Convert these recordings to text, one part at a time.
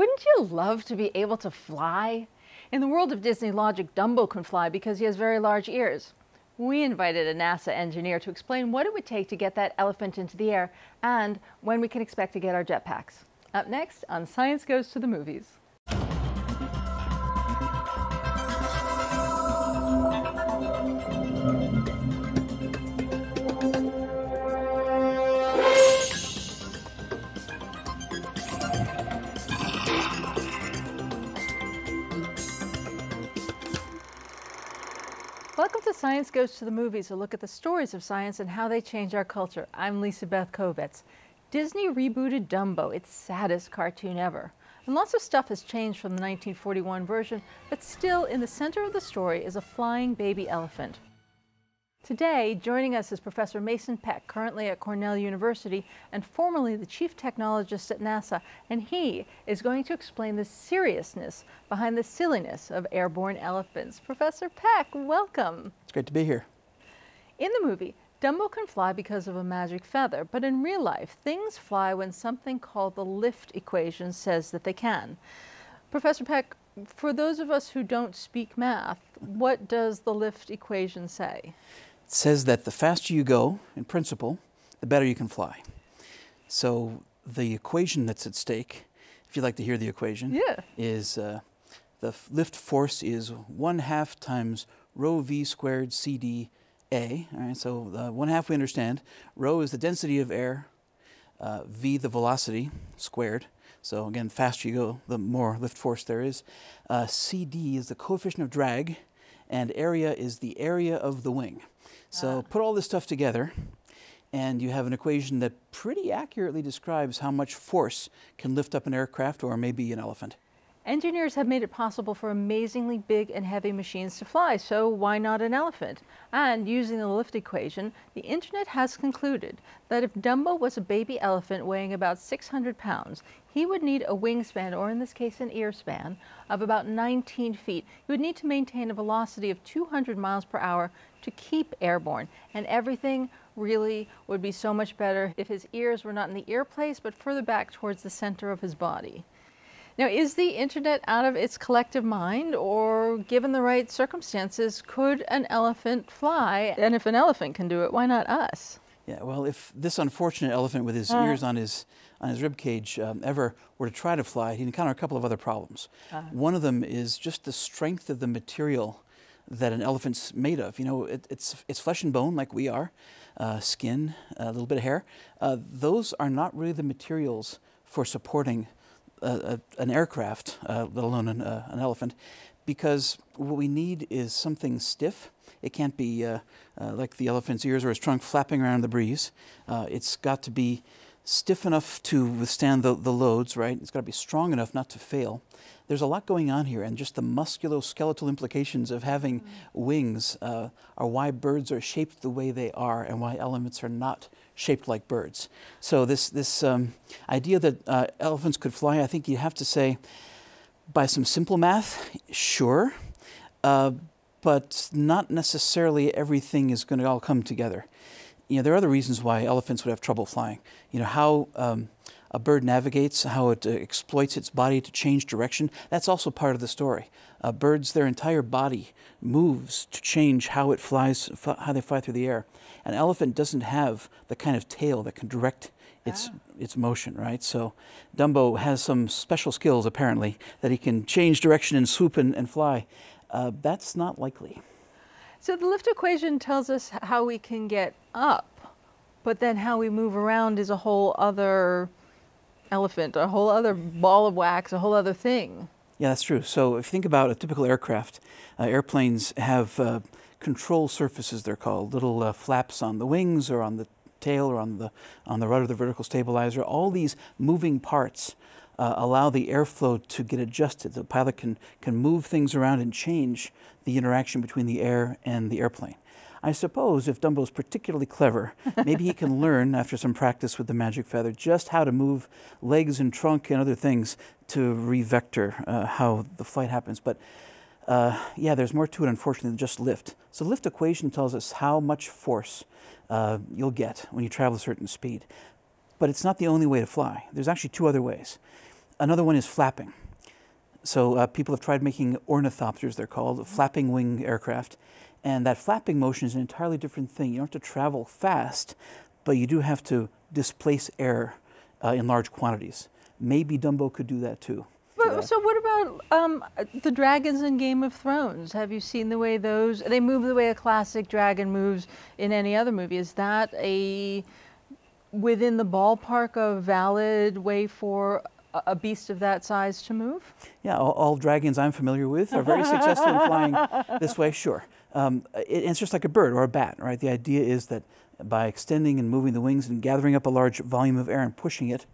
Wouldn't you love to be able to fly? In the world of Disney logic, Dumbo can fly because he has very large ears. We invited a NASA engineer to explain what it would take to get that elephant into the air and when we can expect to get our jetpacks. Up next on Science Goes to the Movies. Welcome to Science Goes to the Movies, a look at the stories of science and how they change our culture. I'm Lisa Beth Kovetz. Disney rebooted Dumbo, its saddest cartoon ever. And lots of stuff has changed from the 1941 version, but still in the center of the story is a flying baby elephant. Today, joining us is Professor Mason Peck, currently at Cornell University and formerly the chief technologist at NASA, and he is going to explain the seriousness behind the silliness of airborne elephants. Professor Peck, welcome. It's great to be here. In the movie, Dumbo can fly because of a magic feather, but in real life, things fly when something called the lift equation says that they can. Professor Peck, for those of us who don't speak math, what does the lift equation say? It says that the faster you go, in principle, the better you can fly. So the equation that's at stake, if you'd like to hear the equation, yeah. is uh, the lift force is one half times rho v squared CD A. All right, so uh, one half we understand. Rho is the density of air, uh, v the velocity squared. So again, faster you go, the more lift force there is. Uh, CD is the coefficient of drag and area is the area of the wing. So ah. put all this stuff together, and you have an equation that pretty accurately describes how much force can lift up an aircraft or maybe an elephant. Engineers have made it possible for amazingly big and heavy machines to fly, so why not an elephant? And using the lift equation, the internet has concluded that if Dumbo was a baby elephant weighing about 600 pounds, he would need a wingspan, or in this case an ear span, of about 19 feet. He would need to maintain a velocity of 200 miles per hour to keep airborne, and everything really would be so much better if his ears were not in the ear place, but further back towards the center of his body. Now, is the internet out of its collective mind, or given the right circumstances, could an elephant fly? And if an elephant can do it, why not us? Yeah, well, if this unfortunate elephant with his uh. ears on his on his rib cage um, ever were to try to fly, he'd encounter a couple of other problems. Uh. One of them is just the strength of the material that an elephant's made of. You know, it, it's it's flesh and bone like we are, uh, skin, a little bit of hair. Uh, those are not really the materials for supporting a, a, an aircraft, uh, let alone an, uh, an, elephant, because what we need is something stiff. It can't be uh, uh, like the elephant's ears or his trunk flapping around in the breeze. Uh, it's got to be stiff enough to withstand the, the loads, right? It's got to be strong enough not to fail. There's a lot going on here, and just the musculoskeletal implications of having mm. wings uh, are why birds are shaped the way they are and why elements are not shaped like birds. So this, this um, idea that uh, elephants could fly, I think you have to say, by some simple math, sure, uh, but not necessarily everything is going to all come together you know, there are other reasons why elephants would have trouble flying. You know, how um, a bird navigates, how it uh, exploits its body to change direction, that's also part of the story. Uh, birds, their entire body moves to change how it flies, how they fly through the air. An elephant doesn't have the kind of tail that can direct its, ah. its motion, right? So Dumbo has some special skills, apparently, that he can change direction and swoop and, and fly. Uh, that's not likely. So the lift equation tells us how we can get up, but then how we move around is a whole other elephant, a whole other ball of wax, a whole other thing. Yeah, that's true. So if you think about a typical aircraft, uh, airplanes have uh, control surfaces, they're called, little uh, flaps on the wings or on the tail or on the, on the rudder, the vertical stabilizer, all these moving parts uh, allow the airflow to get adjusted. The pilot can, can move things around and change the interaction between the air and the airplane. I suppose if Dumbo is particularly clever, maybe he can learn after some practice with the magic feather just how to move legs and trunk and other things to re-vector uh, how the flight happens. But uh, yeah, there's more to it, unfortunately, than just lift. So lift equation tells us how much force uh, you'll get when you travel a certain speed. But it's not the only way to fly. There's actually two other ways. Another one is flapping. So uh, people have tried making ornithopters, they're called, flapping wing aircraft. And that flapping motion is an entirely different thing. You don't have to travel fast, but you do have to displace air uh, in large quantities. Maybe Dumbo could do that too. But, so what about um, the dragons in Game of Thrones? Have you seen the way those, they move the way a classic dragon moves in any other movie. Is that a, within the ballpark a valid way for a beast of that size to move? Yeah, all, all dragons I'm familiar with are very successful in flying this way, sure. Um, it, it's just like a bird or a bat, right? The idea is that by extending and moving the wings and gathering up a large volume of air and pushing it,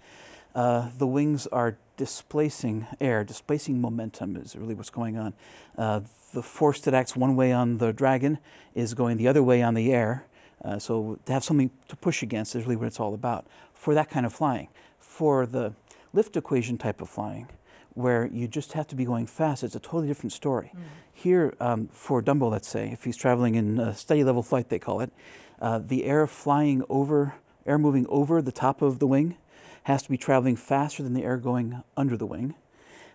uh, the wings are displacing air, displacing momentum is really what's going on. Uh, the force that acts one way on the dragon is going the other way on the air. Uh, so to have something to push against is really what it's all about for that kind of flying. For the lift equation type of flying, where you just have to be going fast, it's a totally different story. Mm. Here, um, for Dumbo, let's say, if he's traveling in a steady level flight, they call it, uh, the air flying over, air moving over the top of the wing has to be traveling faster than the air going under the wing.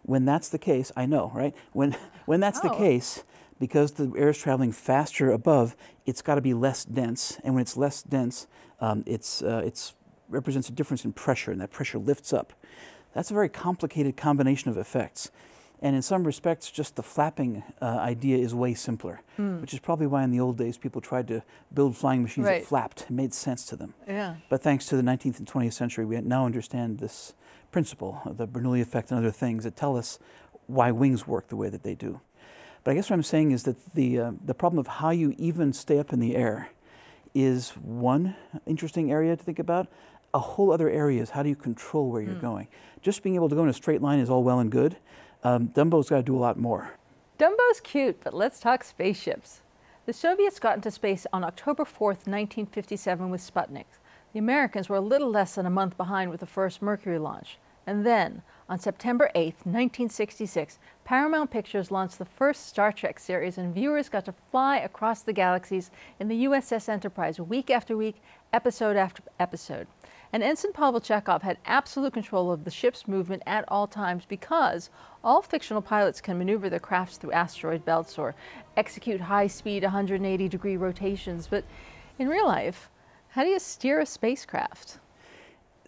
When that's the case, I know, right? When, when that's oh. the case, because the air is traveling faster above, it's got to be less dense. And when it's less dense, um, it's, uh, it's represents a difference in pressure, and that pressure lifts up. That's a very complicated combination of effects. And in some respects, just the flapping uh, idea is way simpler, mm. which is probably why in the old days people tried to build flying machines right. that flapped. It made sense to them. Yeah. But thanks to the 19th and 20th century, we now understand this principle, the Bernoulli effect and other things that tell us why wings work the way that they do. But I guess what I'm saying is that the, uh, the problem of how you even stay up in the air is one interesting area to think about a whole other area is how do you control where you're mm. going? Just being able to go in a straight line is all well and good. Um, Dumbo's got to do a lot more. Dumbo's cute, but let's talk spaceships. The Soviets got into space on October fourth, 1957 with Sputnik. The Americans were a little less than a month behind with the first Mercury launch. And then, on September eighth, 1966, Paramount Pictures launched the first Star Trek series, and viewers got to fly across the galaxies in the USS Enterprise week after week, episode after episode. And Ensign Pavel Chekhov had absolute control of the ship's movement at all times because all fictional pilots can maneuver their crafts through asteroid belts or execute high speed 180 degree rotations. But in real life, how do you steer a spacecraft?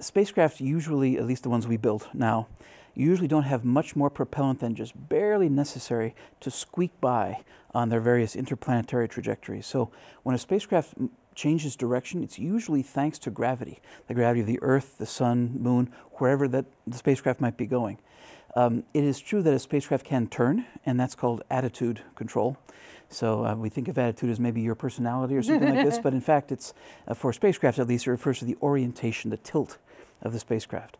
Spacecraft usually, at least the ones we build now, usually don't have much more propellant than just barely necessary to squeak by on their various interplanetary trajectories. So when a spacecraft changes direction, it's usually thanks to gravity, the gravity of the Earth, the Sun, Moon, wherever that the spacecraft might be going. Um, it is true that a spacecraft can turn, and that's called attitude control. So uh, we think of attitude as maybe your personality or something like this, but in fact, it's uh, for spacecraft at least, it refers to the orientation, the tilt of the spacecraft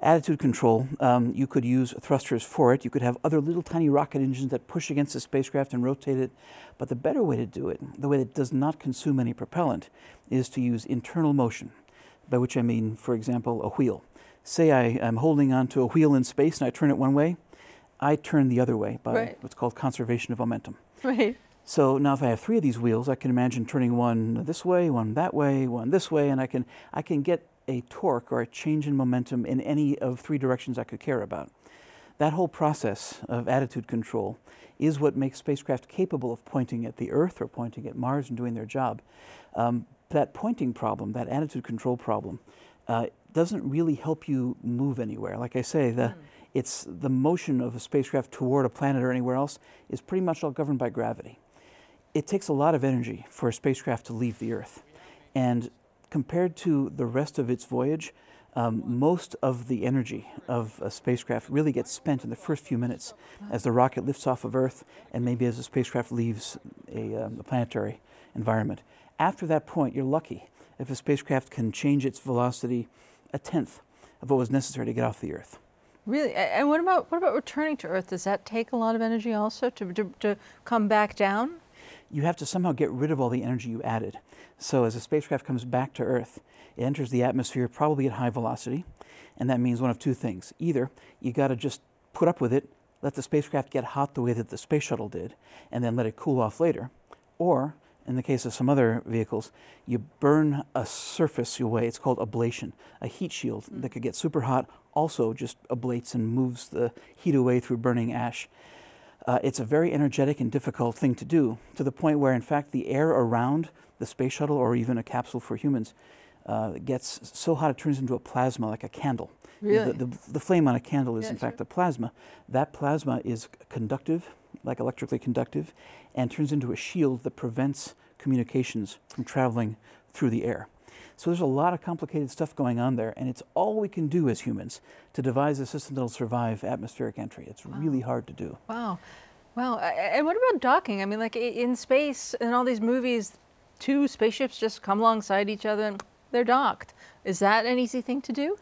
attitude control. Um, you could use thrusters for it. You could have other little tiny rocket engines that push against the spacecraft and rotate it. But the better way to do it, the way that does not consume any propellant, is to use internal motion, by which I mean, for example, a wheel. Say I am holding onto a wheel in space and I turn it one way, I turn the other way by right. what's called conservation of momentum. Right. So now if I have three of these wheels, I can imagine turning one this way, one that way, one this way, and I can, I can get a torque or a change in momentum in any of three directions I could care about. That whole process of attitude control is what makes spacecraft capable of pointing at the Earth or pointing at Mars and doing their job. Um, that pointing problem, that attitude control problem, uh, doesn't really help you move anywhere. Like I say, the, mm. it's the motion of a spacecraft toward a planet or anywhere else is pretty much all governed by gravity. It takes a lot of energy for a spacecraft to leave the Earth. And compared to the rest of its voyage, um, most of the energy of a spacecraft really gets spent in the first few minutes as the rocket lifts off of Earth and maybe as the spacecraft leaves a, um, a planetary environment. After that point, you're lucky if a spacecraft can change its velocity a tenth of what was necessary to get off the Earth. Really? And what about, what about returning to Earth? Does that take a lot of energy also to, to, to come back down? You have to somehow get rid of all the energy you added. So as a spacecraft comes back to Earth, it enters the atmosphere probably at high velocity, and that means one of two things. Either you got to just put up with it, let the spacecraft get hot the way that the space shuttle did, and then let it cool off later, or in the case of some other vehicles, you burn a surface away. It's called ablation, a heat shield mm that could get super hot, also just ablates and moves the heat away through burning ash. Uh, it's a very energetic and difficult thing to do, to the point where, in fact, the air around the space shuttle or even a capsule for humans uh, gets so hot it turns into a plasma like a candle. Really? the, the, the, flame on a candle is yeah, in fact sure. a plasma. That plasma is conductive, like electrically conductive, and turns into a shield that prevents communications from traveling through the air. So there's a lot of complicated stuff going on there, and it's all we can do as humans to devise a system that'll survive atmospheric entry. It's wow. really hard to do. Wow. Wow. And what about docking? I mean, like in space, in all these movies, two spaceships just come alongside each other and they're docked. Is that an easy thing to do?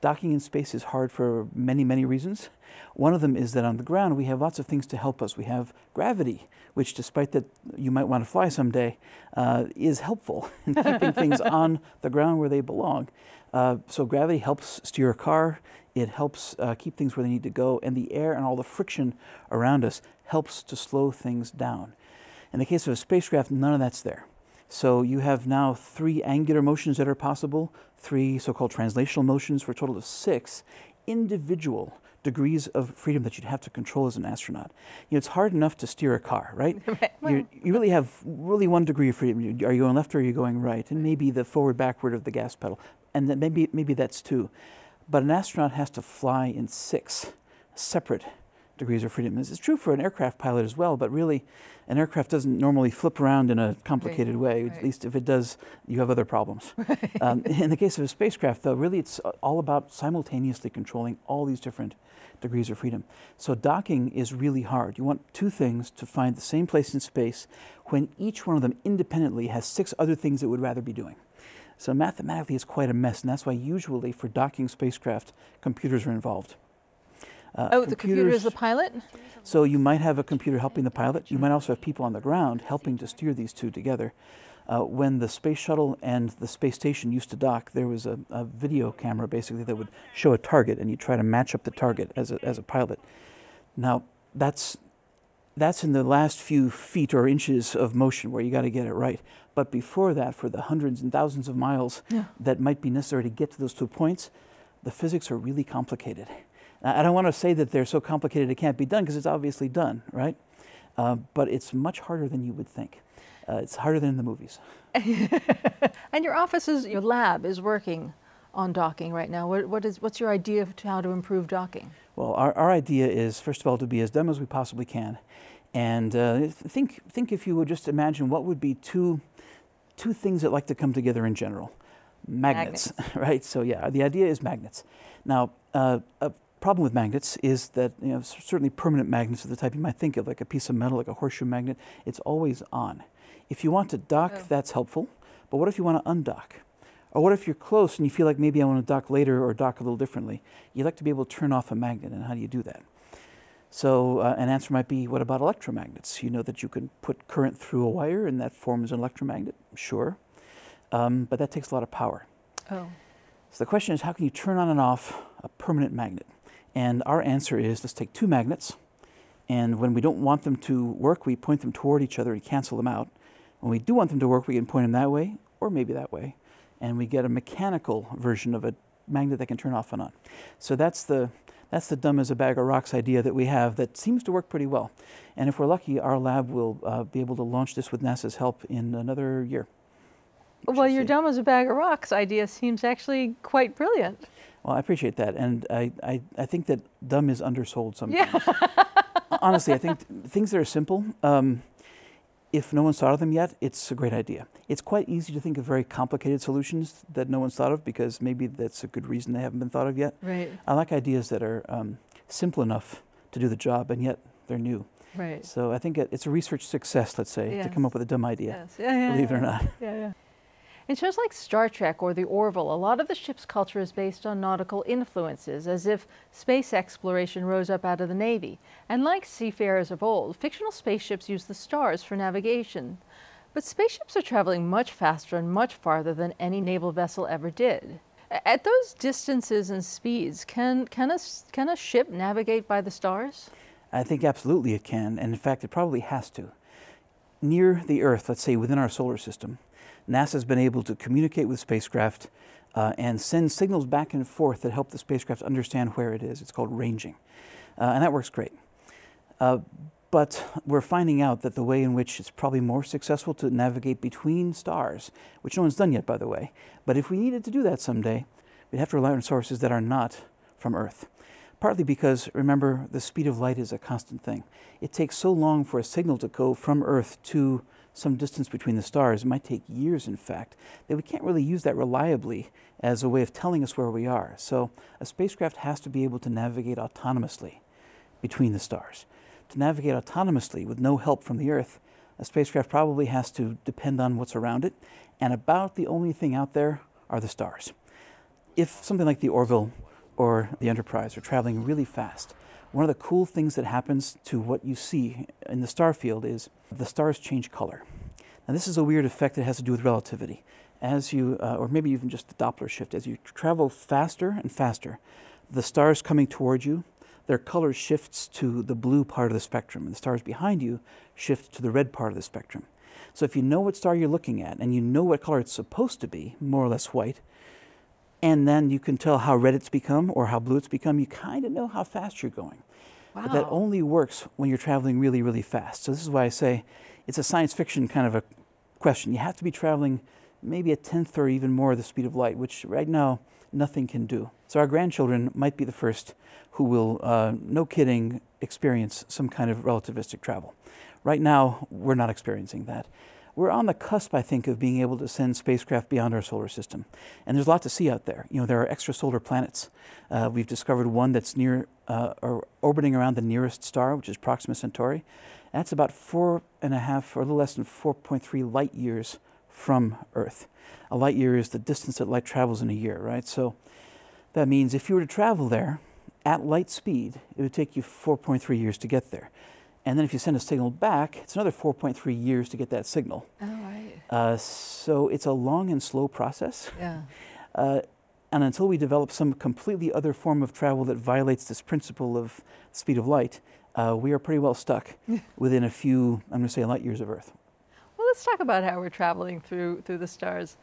Docking in space is hard for many, many reasons. One of them is that on the ground we have lots of things to help us. We have gravity, which, despite that you might want to fly someday, uh, is helpful in keeping things on the ground where they belong. Uh, so, gravity helps steer a car, it helps uh, keep things where they need to go, and the air and all the friction around us helps to slow things down. In the case of a spacecraft, none of that's there. So you have now three angular motions that are possible, three so-called translational motions for a total of six individual degrees of freedom that you'd have to control as an astronaut. You know, it's hard enough to steer a car, right? right. You, really have really one degree of freedom. are you going left or are you going right? And maybe the forward, backward of the gas pedal. And then maybe, maybe that's two. But an astronaut has to fly in six separate degrees of freedom. This is true for an aircraft pilot as well, but really, an aircraft doesn't normally flip around in a complicated right. way. Right. At least if it does, you have other problems. Um, in the case of a spacecraft, though, really it's all about simultaneously controlling all these different degrees of freedom. So docking is really hard. You want two things to find the same place in space when each one of them independently has six other things it would rather be doing. So mathematically, it's quite a mess, and that's why usually for docking spacecraft, computers are involved. Uh, oh, the computer is the pilot? So you might have a computer helping the pilot. You might also have people on the ground helping to steer these two together. Uh, when the space shuttle and the space station used to dock, there was a, a, video camera basically that would show a target and you try to match up the target as a, as a pilot. Now, that's, that's in the last few feet or inches of motion where you got to get it right. But before that, for the hundreds and thousands of miles yeah. that might be necessary to get to those two points, the physics are really complicated. I don't want to say that they're so complicated it can't be done because it's obviously done, right? Uh, but it's much harder than you would think. Uh, it's harder than in the movies. and your office is, your lab is working on docking right now. What, what is, what's your idea of how to improve docking? Well, our, our idea is, first of all, to be as dumb as we possibly can. And uh, think, think if you would just imagine what would be two, two things that like to come together in general. Magnets, magnets. right? So yeah, the idea is magnets. Now, uh, a problem with magnets is that, you know, certainly permanent magnets of the type you might think of, like a piece of metal, like a horseshoe magnet, it's always on. If you want to dock, oh. that's helpful. But what if you want to undock? Or what if you're close and you feel like maybe I want to dock later or dock a little differently? You'd like to be able to turn off a magnet, and how do you do that? So uh, an answer might be, what about electromagnets? You know that you can put current through a wire and that forms an electromagnet, sure. Um, but that takes a lot of power. Oh. So the question is, how can you turn on and off a permanent magnet? And our answer is let's take two magnets, and when we don't want them to work, we point them toward each other and cancel them out. When we do want them to work, we can point them that way, or maybe that way, and we get a mechanical version of a magnet that can turn off and on. So that's the, that's the dumb as a bag of rocks idea that we have that seems to work pretty well. And if we're lucky, our lab will uh, be able to launch this with NASA's help in another year. Well, your dumb as a bag of rocks idea seems actually quite brilliant. Well, I appreciate that, and I, I, I think that dumb is undersold sometimes. Yeah. Honestly, I think th things that are simple, um, if no one's thought of them yet, it's a great idea. It's quite easy to think of very complicated solutions that no one's thought of because maybe that's a good reason they haven't been thought of yet. Right. I like ideas that are um, simple enough to do the job, and yet they're new. Right. So I think it, it's a research success, let's say, yes. to come up with a dumb idea. Yes. Yeah, yeah, believe yeah. it or not. Yeah, yeah. In shows like Star Trek or The Orville, a lot of the ship's culture is based on nautical influences, as if space exploration rose up out of the Navy. And like seafarers of old, fictional spaceships use the stars for navigation. But spaceships are traveling much faster and much farther than any naval vessel ever did. At those distances and speeds, can, can, a, can a ship navigate by the stars? I think absolutely it can, and in fact, it probably has to near the Earth, let's say within our solar system, NASA's been able to communicate with spacecraft uh, and send signals back and forth that help the spacecraft understand where it is. It's called ranging. Uh, and that works great. Uh, but we're finding out that the way in which it's probably more successful to navigate between stars, which no one's done yet, by the way, but if we needed to do that someday, we'd have to rely on sources that are not from Earth partly because, remember, the speed of light is a constant thing. It takes so long for a signal to go from Earth to some distance between the stars, it might take years, in fact, that we can't really use that reliably as a way of telling us where we are. So a spacecraft has to be able to navigate autonomously between the stars. To navigate autonomously with no help from the Earth, a spacecraft probably has to depend on what's around it, and about the only thing out there are the stars. If something like the Orville or the Enterprise are traveling really fast, one of the cool things that happens to what you see in the star field is the stars change color. Now, this is a weird effect that has to do with relativity. As you, uh, or maybe even just the Doppler shift, as you travel faster and faster, the stars coming toward you, their color shifts to the blue part of the spectrum, and the stars behind you shift to the red part of the spectrum. So if you know what star you're looking at and you know what color it's supposed to be, more or less white, and then you can tell how red it's become or how blue it's become. You kind of know how fast you're going. Wow. But that only works when you're traveling really, really fast. So this is why I say it's a science fiction kind of a question. You have to be traveling maybe a tenth or even more of the speed of light, which right now nothing can do. So our grandchildren might be the first who will, uh, no kidding, experience some kind of relativistic travel. Right now, we're not experiencing that we're on the cusp, I think, of being able to send spacecraft beyond our solar system. And there's a lot to see out there. You know, there are extrasolar planets. Uh, we've discovered one that's near uh, or orbiting around the nearest star, which is Proxima Centauri. That's about four and a half, or a little less than 4.3 light years from Earth. A light year is the distance that light travels in a year, right? So that means if you were to travel there at light speed, it would take you 4.3 years to get there. And then if you send a signal back, it's another 4.3 years to get that signal. Oh, right. Uh, so it's a long and slow process. Yeah. Uh, and until we develop some completely other form of travel that violates this principle of speed of light, uh, we are pretty well stuck within a few, I'm going to say, light years of Earth. Well, let's talk about how we're traveling through, through the stars.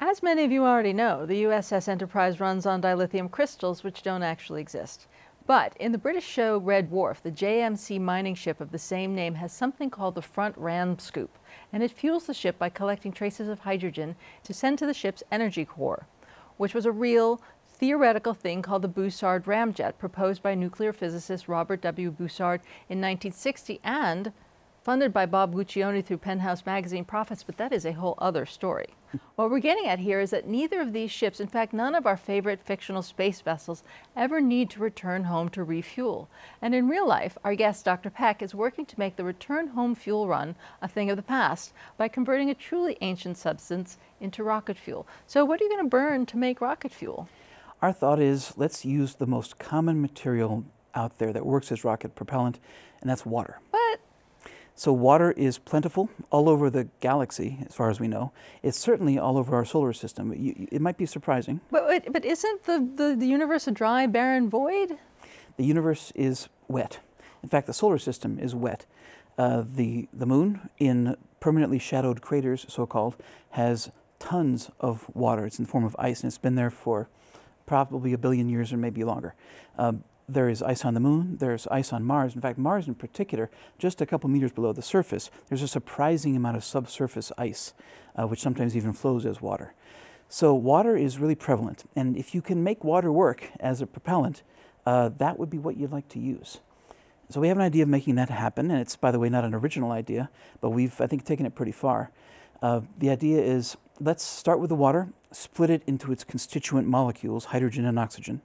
As many of you already know, the USS Enterprise runs on dilithium crystals, which don't actually exist. But in the British show Red Dwarf, the JMC mining ship of the same name has something called the front ram scoop, and it fuels the ship by collecting traces of hydrogen to send to the ship's energy core, which was a real theoretical thing called the Bussard ramjet proposed by nuclear physicist Robert W. Bussard in 1960 and funded by Bob Guccione through Penthouse magazine profits, but that is a whole other story what we're getting at here is that neither of these ships, in fact, none of our favorite fictional space vessels, ever need to return home to refuel. And in real life, our guest, Dr. Peck, is working to make the return home fuel run a thing of the past by converting a truly ancient substance into rocket fuel. So, what are you going to burn to make rocket fuel? Our thought is let's use the most common material out there that works as rocket propellant, and that's water. But so water is plentiful all over the galaxy, as far as we know. It's certainly all over our solar system. It might be surprising. But, but isn't the, the, the universe a dry, barren void? The universe is wet. In fact, the solar system is wet. Uh, the, the moon, in permanently shadowed craters, so-called, has tons of water. It's in the form of ice, and it's been there for probably a billion years or maybe longer. Um, there is ice on the moon, there's ice on Mars. In fact, Mars in particular, just a couple meters below the surface, there's a surprising amount of subsurface ice, uh, which sometimes even flows as water. So, water is really prevalent, and if you can make water work as a propellant, uh, that would be what you'd like to use. So, we have an idea of making that happen, and it's, by the way, not an original idea, but we've, I think, taken it pretty far. Uh, the idea is let's start with the water, split it into its constituent molecules, hydrogen and oxygen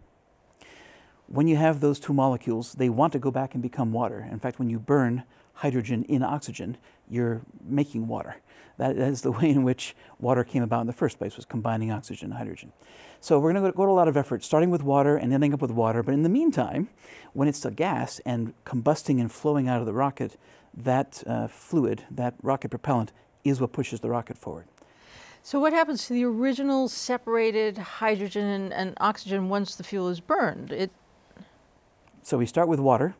when you have those two molecules, they want to go back and become water. In fact, when you burn hydrogen in oxygen, you're making water. that is the way in which water came about in the first place, was combining oxygen and hydrogen. So we're going to go to a lot of effort, starting with water and ending up with water. But in the meantime, when it's a gas and combusting and flowing out of the rocket, that uh, fluid, that rocket propellant, is what pushes the rocket forward. So what happens to the original separated hydrogen and, and oxygen once the fuel is burned? It so we start with water,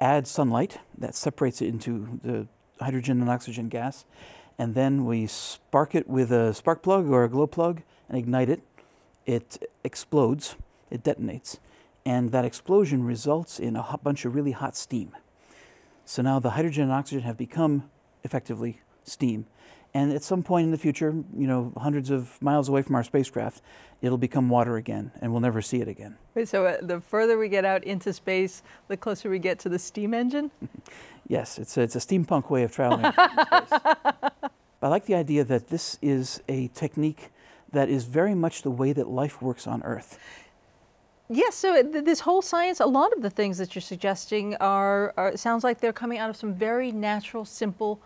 add sunlight, that separates it into the hydrogen and oxygen gas, and then we spark it with a spark plug or a glow plug and ignite it. It explodes, it detonates, and that explosion results in a bunch of really hot steam. So now the hydrogen and oxygen have become effectively steam. And at some point in the future, you know, hundreds of miles away from our spacecraft, it'll become water again and we'll never see it again. Wait, so uh, the further we get out into space, the closer we get to the steam engine? yes, it's a, it's a steampunk way of traveling I like the idea that this is a technique that is very much the way that life works on Earth. Yes, so uh, this whole science, a lot of the things that you're suggesting are, are sounds like they're coming out of some very natural, simple,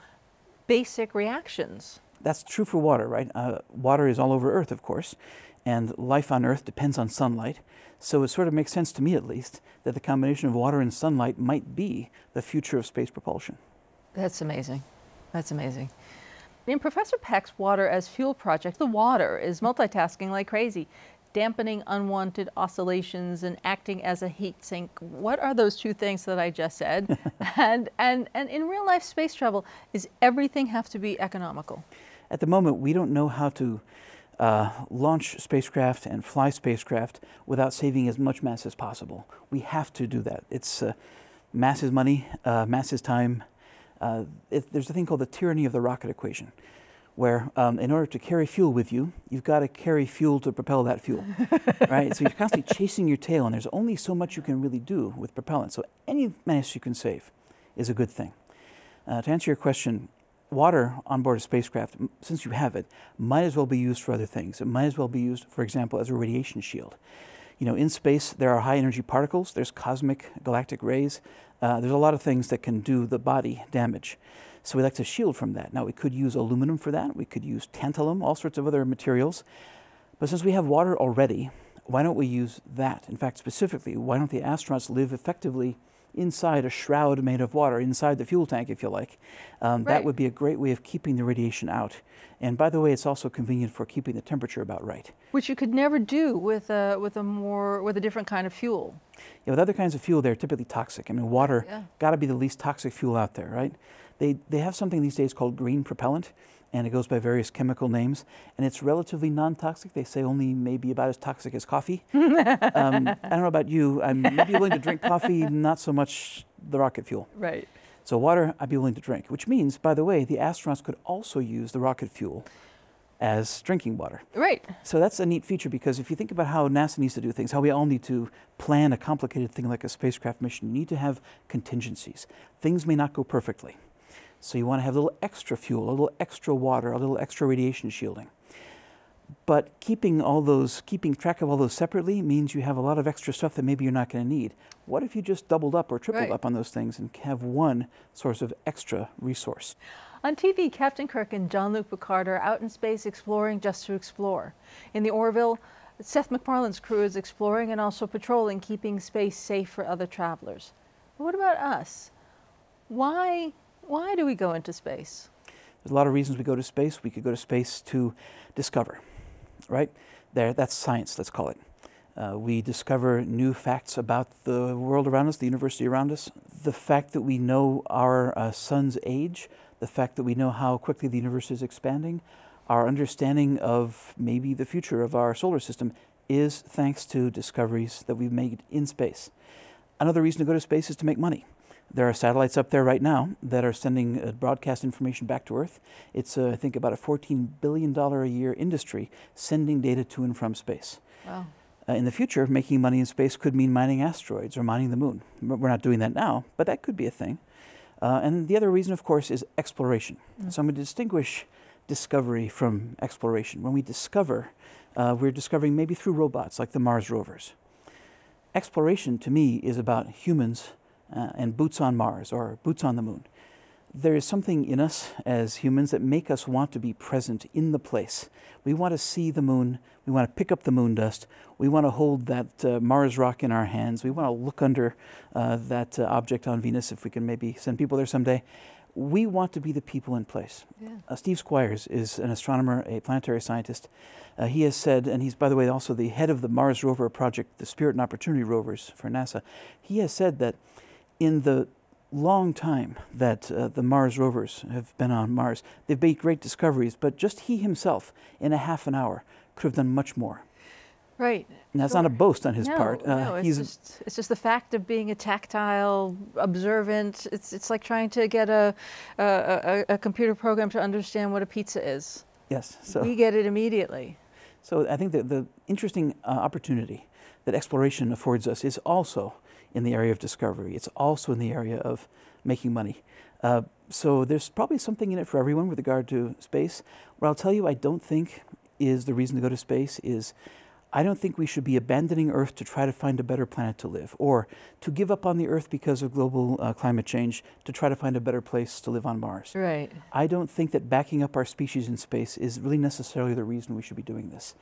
basic reactions that's true for water, right? Uh, water is all over Earth, of course, and life on Earth depends on sunlight. So it sort of makes sense to me, at least, that the combination of water and sunlight might be the future of space propulsion. That's amazing. That's amazing. In Professor Peck's Water as Fuel project, the water is multitasking like crazy, dampening unwanted oscillations and acting as a heat sink. What are those two things that I just said? and, and, and in real life space travel, is everything have to be economical? at the moment, we don't know how to uh, launch spacecraft and fly spacecraft without saving as much mass as possible. We have to do that. It's uh, mass is money, uh, mass is time. Uh, it, there's a thing called the tyranny of the rocket equation, where um, in order to carry fuel with you, you've got to carry fuel to propel that fuel, right? So you're constantly chasing your tail, and there's only so much you can really do with propellant. So any mass you can save is a good thing. Uh, to answer your question, water on board a spacecraft, since you have it, might as well be used for other things. It might as well be used, for example, as a radiation shield. You know, in space, there are high energy particles, there's cosmic galactic rays, uh, there's a lot of things that can do the body damage. So we like to shield from that. Now, we could use aluminum for that, we could use tantalum, all sorts of other materials. But since we have water already, why don't we use that? In fact, specifically, why don't the astronauts live effectively inside a shroud made of water, inside the fuel tank, if you like. Um, right. That would be a great way of keeping the radiation out. And by the way, it's also convenient for keeping the temperature about right. Which you could never do with a, with a more, with a different kind of fuel. Yeah, with other kinds of fuel, they're typically toxic. I mean, water yeah. got to be the least toxic fuel out there, right? They, they have something these days called green propellant, and it goes by various chemical names, and it's relatively non-toxic. They say only maybe about as toxic as coffee. um, I don't know about you. I'm maybe willing to drink coffee, not so much the rocket fuel. Right. So water, I'd be willing to drink, which means, by the way, the astronauts could also use the rocket fuel as drinking water. Right. So that's a neat feature because if you think about how NASA needs to do things, how we all need to plan a complicated thing like a spacecraft mission, you need to have contingencies. Things may not go perfectly. So you want to have a little extra fuel, a little extra water, a little extra radiation shielding. But keeping all those, keeping track of all those separately means you have a lot of extra stuff that maybe you're not going to need. What if you just doubled up or tripled right. up on those things and have one source of extra resource? On TV, Captain Kirk and Jean-Luc Picard are out in space exploring just to explore. In the Orville, Seth MacFarlane's crew is exploring and also patrolling, keeping space safe for other travelers. But what about us? Why, why do we go into space? There's a lot of reasons we go to space. We could go to space to discover right? There, that's science, let's call it. Uh, we discover new facts about the world around us, the university around us. The fact that we know our uh, sun's age, the fact that we know how quickly the universe is expanding, our understanding of maybe the future of our solar system is thanks to discoveries that we've made in space. Another reason to go to space is to make money. There are satellites up there right now that are sending uh, broadcast information back to Earth. It's, uh, I think, about a $14 billion a year industry sending data to and from space. Wow. Uh, in the future, making money in space could mean mining asteroids or mining the moon. We're not doing that now, but that could be a thing. Uh, and the other reason, of course, is exploration. Mm. So I'm going to distinguish discovery from exploration. When we discover, uh, we're discovering maybe through robots like the Mars rovers. Exploration, to me, is about humans uh, and boots on Mars or boots on the moon. There is something in us as humans that make us want to be present in the place. We want to see the moon. We want to pick up the moon dust. We want to hold that uh, Mars rock in our hands. We want to look under uh, that uh, object on Venus if we can maybe send people there someday. We want to be the people in place. Yeah. Uh, Steve Squires is an astronomer, a planetary scientist. Uh, he has said, and he's, by the way, also the head of the Mars rover project, the Spirit and Opportunity rovers for NASA. He has said that in the long time that uh, the Mars rovers have been on Mars, they've made great discoveries, but just he himself, in a half an hour, could have done much more. Right. And that's sure. not a boast on his no, part. Uh, no, it's just, it's, just, the fact of being a tactile, observant. It's, it's like trying to get a, a, a, computer program to understand what a pizza is. Yes. So we get it immediately. So I think that the interesting uh, opportunity that exploration affords us is also in the area of discovery. It's also in the area of making money. Uh, so there's probably something in it for everyone with regard to space. What I'll tell you I don't think is the reason to go to space is I don't think we should be abandoning Earth to try to find a better planet to live or to give up on the Earth because of global uh, climate change to try to find a better place to live on Mars. Right. I don't think that backing up our species in space is really necessarily the reason we should be doing this.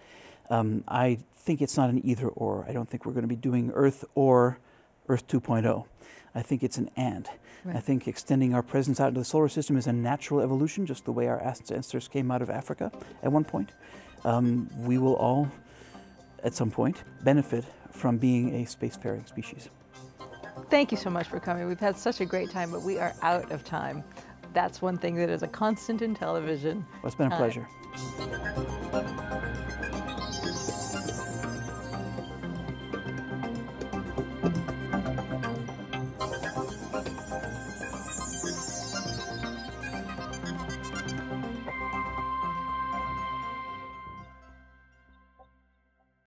Um, I think it's not an either or. I don't think we're going to be doing Earth or Earth 2.0. I think it's an and. Right. I think extending our presence out into the solar system is a natural evolution, just the way our ancestors came out of Africa at one point. Um, we will all, at some point, benefit from being a spacefaring species. Thank you so much for coming. We've had such a great time, but we are out of time. That's one thing that is a constant in television. Well, it's been a uh, pleasure. Uh,